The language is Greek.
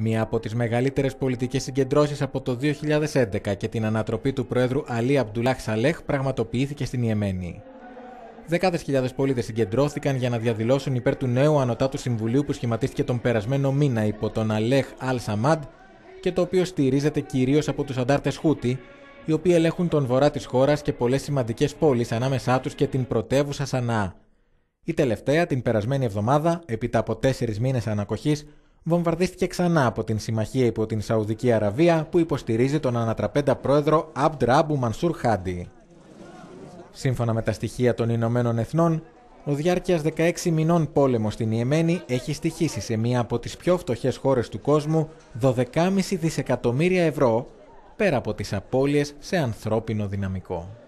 Μία από τις μεγαλύτερες πολιτικές συγκεντρώσεις από το 2011 και την ανατροπή του πρόεδρου Αλή Αμπτουλάχ Σαλέχ πραγματοποιήθηκε στην Ιεμένη. Δεκάδες χιλιάδες πολίτες συγκεντρώθηκαν για να διαδηλώσουν υπέρ του νέου ανωτάτου συμβουλίου που σχηματίστηκε τον περασμένο μήνα υπό τον Αλέχ Αλ Σαμάντ και το οποίο στηρίζεται κυρίως από τους αντάρτες Χούτι, οι οποίοι ελέγχουν τον βορρά της χώρας και πολλές σημαντικές πόλεις ανάμεσά τους και την πρωτεύουσα Σανά. Η τελευταία, την περασμένη εβδομάδα, επί τα από τέσσερις μήνες ανακοχής, βομβαρδίστηκε ξανά από την συμμαχία υπό την Σαουδική Αραβία που υποστηρίζει τον ανατραπέντα πρόεδρο Αμπντ Μανσούρ Χάντι. Σύμφωνα με τα στοιχεία των Ηνωμένων Εθνών, ο διάρκειας 16 μηνών πόλεμος στην Ιεμένη έχει στοιχήσει σε μία από τις πιο φτωχές χώρες του κόσμου 12,5 δισεκατομμύρια ευρώ, πέρα από τις απώλειες σε ανθρώπινο δυναμικό.